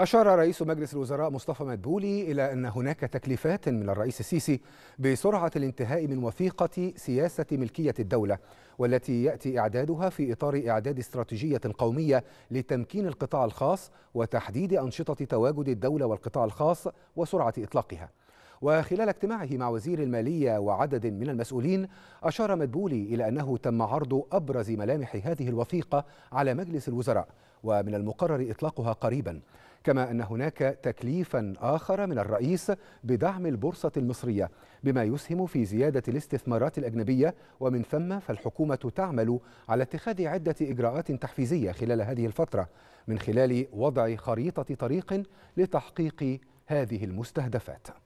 أشار رئيس مجلس الوزراء مصطفى مدبولي إلى أن هناك تكليفات من الرئيس السيسي بسرعة الانتهاء من وثيقة سياسة ملكية الدولة والتي يأتي إعدادها في إطار إعداد استراتيجية قومية لتمكين القطاع الخاص وتحديد أنشطة تواجد الدولة والقطاع الخاص وسرعة إطلاقها وخلال اجتماعه مع وزير المالية وعدد من المسؤولين أشار مدبولي إلى أنه تم عرض أبرز ملامح هذه الوثيقة على مجلس الوزراء ومن المقرر إطلاقها قريبا كما أن هناك تكليفا آخر من الرئيس بدعم البورصة المصرية بما يسهم في زيادة الاستثمارات الأجنبية ومن ثم فالحكومة تعمل على اتخاذ عدة إجراءات تحفيزية خلال هذه الفترة من خلال وضع خريطة طريق لتحقيق هذه المستهدفات